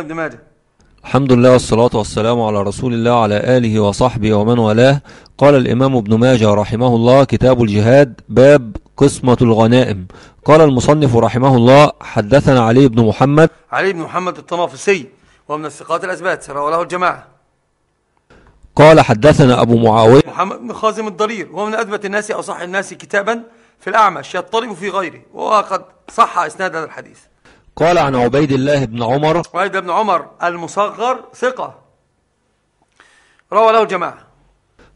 السنن ابن ماجه الحمد لله والصلاة والسلام على رسول الله على آله وصحبه ومن والاه قال الإمام ابن ماجه رحمه الله كتاب الجهاد باب قسمة الغنائم قال المصنف رحمه الله حدثنا علي بن محمد علي بن محمد الطنافسي ومن الثقات الأثبات رواه الجماعة قال حدثنا أبو معاوية محمد بن خازم الضرير ومن أثبت الناس أو صح الناس كتابا في الأعمش يضطرب في غيره وقد صح إسناد هذا الحديث قال عن عبيد الله بن عمر عبيد بن عمر المصغر ثقة روى له جماعة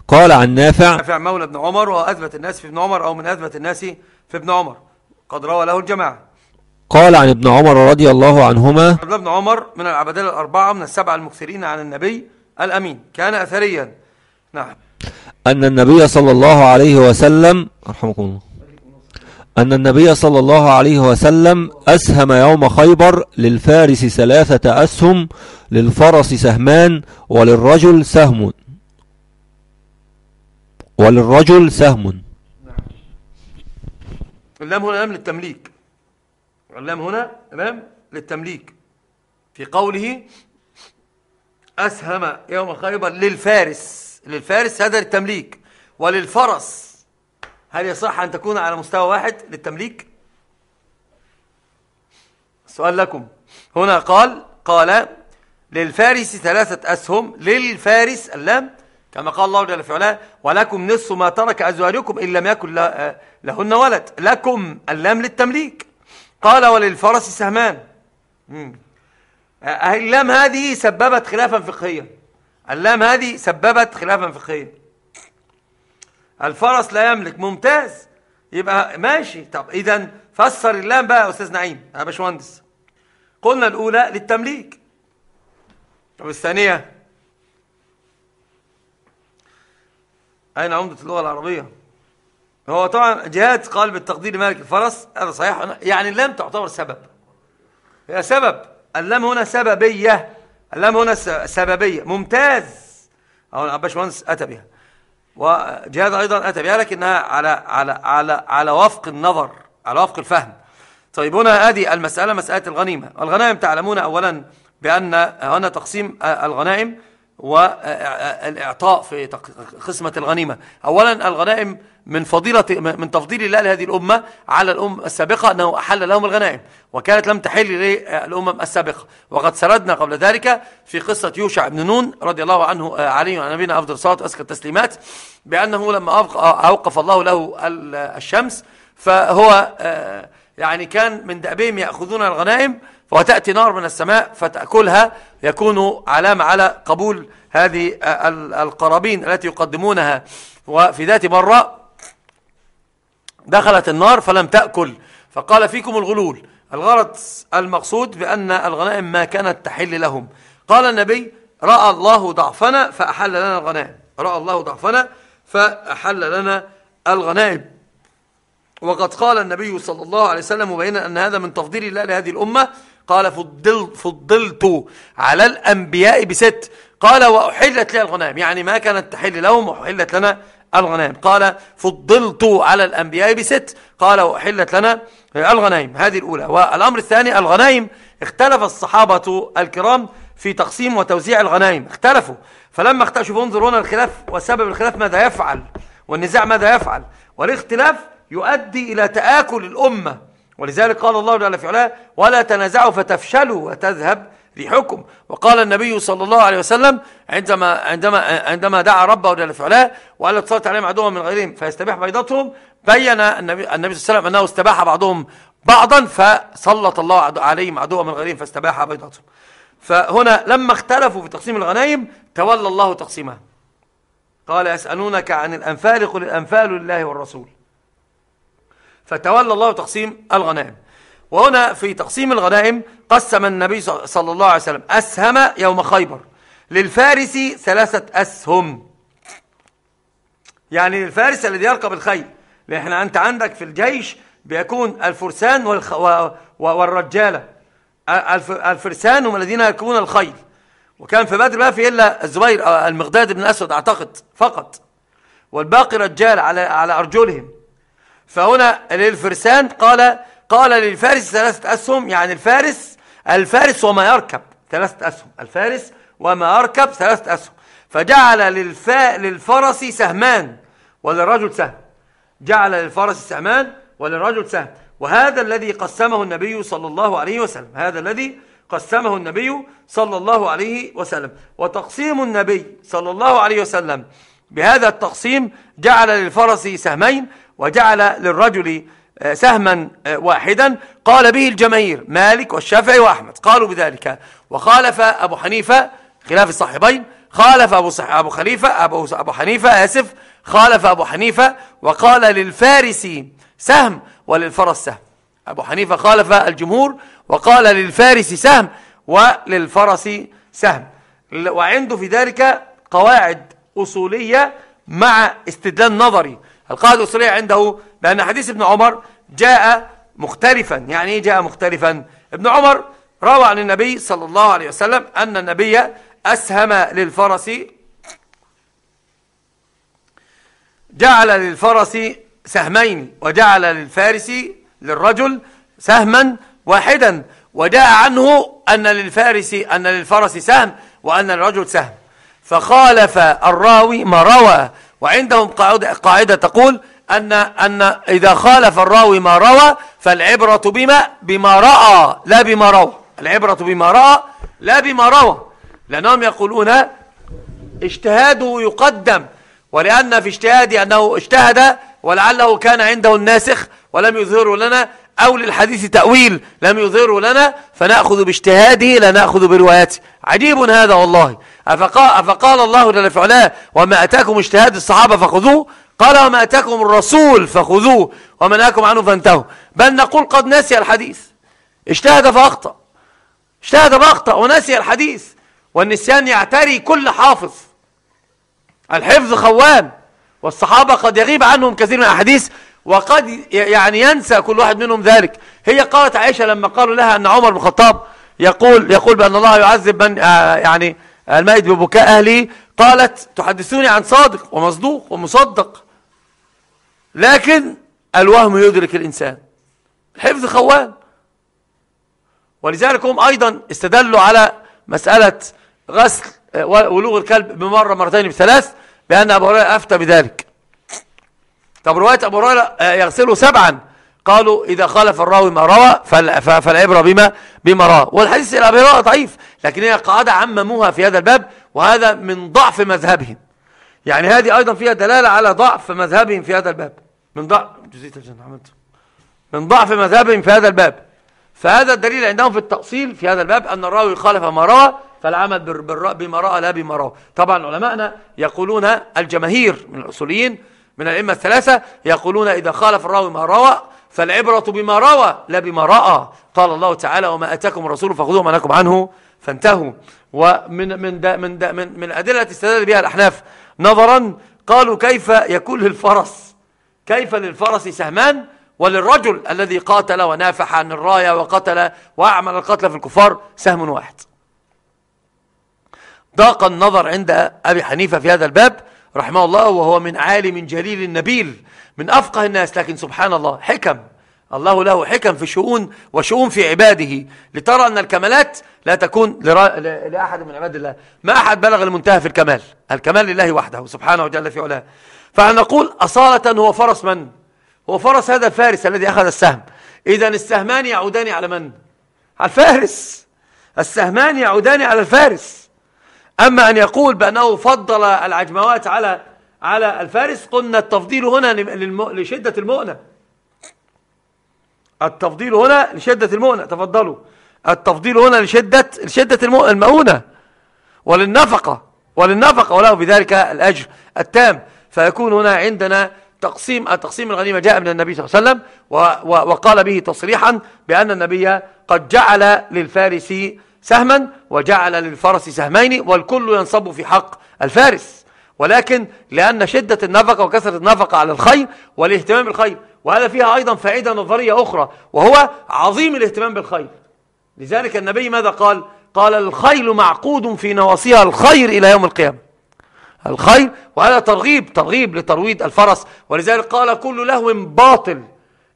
قال عن نافع نافع مولى بن عمر وأثبت الناس في ابن عمر أو من أثبت الناس في ابن عمر قد روى له الجماعة قال عن ابن عمر رضي الله عنهما عبد ابن عمر من العبدال الأربعة من السبعة المكثرين عن النبي الأمين كان أثريا نعم أن النبي صلى الله عليه وسلم رحمكم الله أن النبي صلى الله عليه وسلم أسهم يوم خيبر للفارس ثلاثة أسهم للفرس سهمان وللرجل سهم وللرجل سهم اللام هنا لام للتمليك اللام هنا لام للتمليك في قوله أسهم يوم خيبر للفارس للفارس هذا للتمليك وللفرس هل يصح أن تكون على مستوى واحد للتمليك سؤال لكم هنا قال قال للفارس ثلاثة أسهم للفارس اللام كما قال الله جل في علاه ولكم نصف ما ترك أزواجكم إن لم يكن لهن ولد لكم اللام للتمليك قال وللفرس سهمان أه، اللام هذه سببت خلافا فقهيا اللام هذه سببت خلافا فقهيا الفرس لا يملك ممتاز يبقى ماشي طب اذا فسر اللام بقى يا استاذ نعيم يا باشمهندس قلنا الاولى للتمليك طب الثانيه اين عمده اللغه العربيه هو طبعا جهاد قال بالتقدير لملك الفرس هذا صحيح يعني اللام تعتبر سبب هي سبب اللام هنا سببيه اللام هنا سببيه ممتاز اهو باشمهندس اتى بها وجهاد أيضا أتى بها لكنها على, على, على, على وفق النظر على وفق الفهم طيب هنا هذه المسألة مسألة الغنيمة الغنائم تعلمون أولا بأن هنا تقسيم آه، الغنائم والإعطاء في قسمة الغنيمة أولا الغنائم من فضيلة من تفضيل الله لهذه الأمة على الأمم السابقة أنه أحل لهم الغنائم وكانت لم تحل للأمم السابقة وقد سردنا قبل ذلك في قصة يوشع بن نون رضي الله عنه آه، عليه وعن نبينا أفضل الصلاة وأزكى التسليمات بأنه لما آه، أوقف الله له الشمس فهو آه، يعني كان من دأبهم يأخذون الغنائم وتأتي نار من السماء فتأكلها يكون علامة على قبول هذه القرابين التي يقدمونها وفي ذات مرة دخلت النار فلم تأكل فقال فيكم الغلول الغرض المقصود بأن الغنائم ما كانت تحل لهم قال النبي رأى الله ضعفنا فأحل لنا الغنائم رأى الله ضعفنا فأحل لنا الغنائم وقد قال النبي صلى الله عليه وسلم مبينا أن هذا من تفضيل الله لهذه الأمة قال فضل فضلت على الأنبياء بست قال وأحلت لي الغنائم يعني ما كانت تحل لهم وأحلت لنا الغنائم قال فضلت على الأنبياء بست قال وأحلت لنا الغنايم هذه الأولى والأمر الثاني الغنايم اختلف الصحابة الكرام في تقسيم وتوزيع الغنايم اختلفوا فلما اختلفوا انظروا هنا الخلاف وسبب الخلاف ماذا يفعل والنزاع ماذا يفعل والاختلاف يؤدي إلى تآكل الأمة ولذلك قال الله تعالى في علاه ولا تنازعوا فتفشلوا وتذهب ريحكم وقال النبي صلى الله عليه وسلم عندما عندما عندما دعا ربه جل في علاه وقال اتصلت عليهم عدوهم من غيرهم فيستبيح بيضتهم بين النبي النبي صلى الله عليه وسلم انه استباح بعضهم بعضا فسلط الله عليهم عدوا من غيرهم فاستباح بيضتهم فهنا لما اختلفوا في تقسيم الغنائم تولى الله تقسيمها قال يسألونك عن الأنفال قل الأنفال لله والرسول فتولى الله تقسيم الغنائم وهنا في تقسيم الغنائم قسم النبي صلى الله عليه وسلم أسهم يوم خيبر للفارسي ثلاثة أسهم يعني الفارس الذي يركب الخيل لأن أنت عندك في الجيش بيكون الفرسان والخ... و... والرجالة الفرسان هم الذين يركبون الخيل وكان في بدر ما في إلا الزبير آه، المقداد بن أسود أعتقد فقط والباقي رجال على على أرجلهم فهنا للفرسان قال قال للفارس ثلاثة أسهم يعني الفارس الفارس وما يركب ثلاثة أسهم الفارس وما يركب ثلاثة أسهم فجعل للف... للفرس سهمان وللرجل سهم جعل للفرس سهمان وللرجل سهم وهذا الذي قسمه النبي صلى الله عليه وسلم هذا الذي قسمه النبي صلى الله عليه وسلم وتقسيم النبي صلى الله عليه وسلم بهذا التقسيم جعل للفرس سهمين وجعل للرجل آه، سهما آه، واحدا قال به الجماهير مالك والشافعي وأحمد قالوا بذلك وخالف أبو حنيفة خلاف الصاحبين خالف أبو, صح أبو خليفة أبو, أبو حنيفة آسف خالف أبو حنيفة وقال للفارس سهم وللفرس سهم أبو حنيفة خالف الجمهور وقال للفارس سهم وللفرس سهم وعنده في ذلك قواعد أصولية مع استدلال نظري القاعدة الأصولية عنده بأن حديث ابن عمر جاء مختلفا يعني إيه جاء مختلفا ابن عمر روى عن النبي صلى الله عليه وسلم أن النبي أسهم للفرس جعل للفرس سهمين وجعل للفارس للرجل سهما واحدا وجاء عنه أن للفارس أن للفرس سهم وأن الرجل سهم فخالف الراوي ما روى وعندهم قاعدة, قاعدة تقول أن, أن إذا خالف الراوي ما روى فالعبرة بما بما رأى لا بما روى العبرة بما رأى لا بما روى لأنهم يقولون اجتهاده يقدم ولأن في اجتهاده أنه اجتهد ولعله كان عنده الناسخ ولم يظهره لنا أو للحديث تأويل لم يظهره لنا فنأخذ باجتهاده لا نأخذ بروايته عجيب هذا والله أفقال, أفقال الله جل في علاه وما أتاكم اجتهاد الصحابة فخذوه قال وما أتاكم الرسول فخذوه وما نهاكم عنه فانتهوا بل نقول قد نسي الحديث اجتهد فأخطأ اجتهد فأخطأ ونسي الحديث والنسيان يعتري كل حافظ الحفظ خوان والصحابة قد يغيب عنهم كثير من الأحاديث وقد يعني ينسى كل واحد منهم ذلك هي قالت عائشة لما قالوا لها أن عمر بن الخطاب يقول يقول بأن الله يعذب من آه، يعني الميت ببكاء أهله قالت تحدثوني عن صادق ومصدوق ومصدق لكن الوهم يدرك الإنسان حفظ خوان ولذلك هم أيضا استدلوا على مسألة غسل آه، ولوغ الكلب بمرة مرتين بثلاث بأن أبو هريرة أفتى بذلك طب رواية أبو هريرة آه، يغسله سبعا قالوا إذا خالف الراوي ما روى فالعبرة بما بما روى والحديث إلى العبرة ضعيف لكن هي قاعدة عمموها في هذا الباب وهذا من ضعف مذهبهم يعني هذه أيضا فيها دلالة على ضعف مذهبهم في هذا الباب من ضعف جزيت الجنة عملت من ضعف مذهبهم في هذا الباب فهذا الدليل عندهم في التأصيل في هذا الباب أن الراوي خالف ما روى فالعمل بما رأى لا بما روى طبعا علمائنا يقولون الجماهير من الأصوليين من الأئمة الثلاثة يقولون إذا خالف الراوي ما روى فالعبرة بما روى لا بما رأى قال الله تعالى وما أتاكم الرسول فخذوه ما نكم عنه فانتهوا ومن من دا من دا من من أدلة استدل بها الأحناف نظرا قالوا كيف يكون للفرس كيف للفرس سهمان وللرجل الذي قاتل ونافح عن الراية وقتل وأعمل القتل في الكفار سهم واحد ضاق النظر عند أبي حنيفة في هذا الباب رحمه الله وهو من عالم جليل نبيل من أفقه الناس لكن سبحان الله حكم الله له حكم في شؤون وشؤون في عباده لترى أن الكمالات لا تكون لرا... ل... لأحد من عباد الله ما أحد بلغ المنتهى في الكمال الكمال لله وحده سبحانه وجل في علاه فنقول أصالة هو فرس من؟ هو فرس هذا الفارس الذي أخذ السهم إذا السهمان يعودان على من؟ على الفارس السهمان يعودان على الفارس أما أن يقول بأنه فضل العجموات على على الفارس قلنا التفضيل هنا لشدة المؤنة التفضيل هنا لشدة المؤنة تفضلوا التفضيل هنا لشدة لشدة المؤونة وللنفقة وللنفقة وله بذلك الأجر التام فيكون هنا عندنا تقسيم التقسيم الغنيمة جاء من النبي صلى الله عليه وسلم وقال به تصريحا بأن النبي قد جعل للفارس سهما وجعل للفرس سهمين والكل ينصب في حق الفارس ولكن لأن شدة النفقة وكثرة النفقة على الخير والاهتمام بالخير وهذا فيها أيضا فائدة نظرية أخرى وهو عظيم الاهتمام بالخير لذلك النبي ماذا قال؟ قال الخيل معقود في نواصيها الخير إلى يوم القيامة الخير وهذا ترغيب ترغيب لترويد الفرس ولذلك قال كل لهو باطل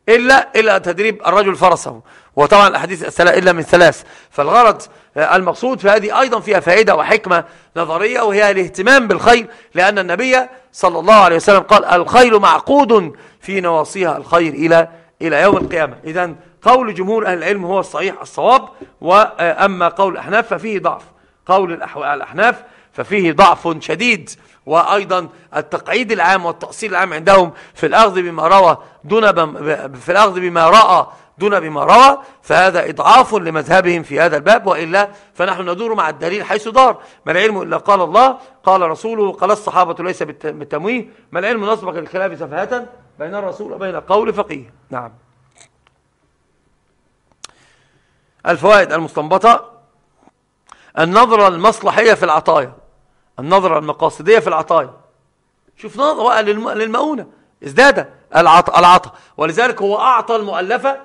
إلا, إلا تدريب الرجل فرسه وطبعا الأحاديث إلا من ثلاث فالغرض آه، المقصود في هذه أيضا فيها فائدة وحكمة نظرية وهي الاهتمام بالخير لأن النبي صلى الله عليه وسلم قال الخير معقود في نواصيها الخير إلى إلى يوم القيامة إذا قول جمهور أهل العلم هو الصحيح الصواب وأما آه، قول الأحناف ففيه ضعف قول الأحناف ففيه ضعف شديد وأيضا التقعيد العام والتأصيل العام عندهم في الأخذ بما روى دون بم في الأخذ بما رأى دون بما روى فهذا إضعاف لمذهبهم في هذا الباب وإلا فنحن ندور مع الدليل حيث دار ما العلم إلا قال الله قال رسوله قال الصحابة ليس بالتمويه ما العلم نسبق الخلاف سفهة بين الرسول وبين قول فقيه نعم الفوائد المستنبطة النظرة المصلحية في العطايا النظرة المقاصدية في العطايا شوف نظرة للمؤونة ازداد العطاء العطا ولذلك هو أعطى المؤلفة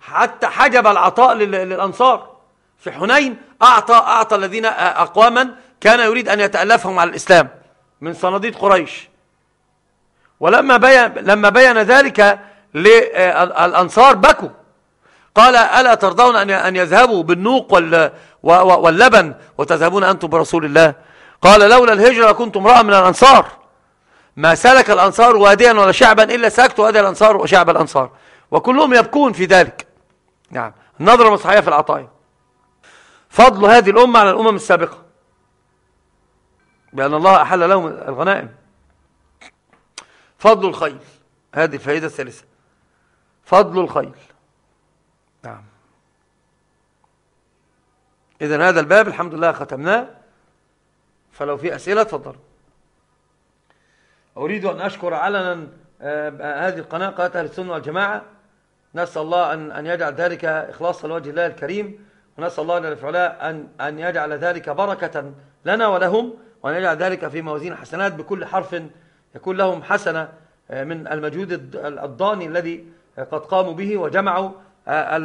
حتى حجب العطاء للأنصار في حنين أعطى أعطى الذين أقواما كان يريد أن يتألفهم على الإسلام من صناديد قريش ولما بين لما بين ذلك للأنصار بكوا قال ألا ترضون أن أن يذهبوا بالنوق واللبن وتذهبون أنتم برسول الله قال لولا الهجرة كنت امرأ من الأنصار ما سلك الأنصار واديا ولا شعبا إلا سلكت وادي الأنصار وشعب الأنصار وكلهم يبكون في ذلك نعم النظرة المصحية في العطايا فضل هذه الأمة على الأمم السابقة بأن الله أحل لهم الغنائم فضل الخيل هذه الفائدة الثالثة فضل الخيل نعم إذا هذا الباب الحمد لله ختمناه فلو في أسئلة تفضل أريد أن أشكر علنا آه، هذه القناة قناة أهل السنة والجماعة نسأل الله أن أن يجعل ذلك إخلاصا لوجه الله الكريم ونسأل الله جل وعلا أن أن يجعل ذلك بركة لنا ولهم وأن يجعل ذلك في موازين حسنات بكل حرف يكون لهم حسنة آه، من المجهود الضاني الذي قد قاموا به وجمعوا آه،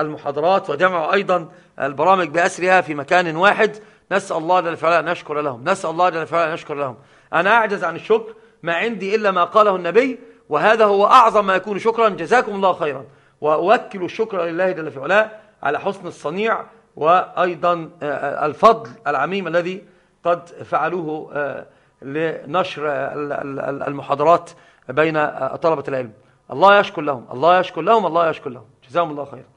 المحاضرات وجمعوا أيضا البرامج بأسرها في مكان واحد نسأل الله جل وعلا أن نشكر لهم نسأل الله جل وعلا أن نشكر لهم أنا أعجز عن الشكر ما عندي إلا ما قاله النبي وهذا هو أعظم ما يكون شكرا جزاكم الله خيرا وأوكل الشكر لله جل في علاه على حسن الصنيع وأيضا آه، آه، الفضل العميم الذي قد فعلوه آه، لنشر المحاضرات بين طلبة العلم الله يشكر لهم الله يشكر لهم الله يشكر لهم جزاهم الله خيرا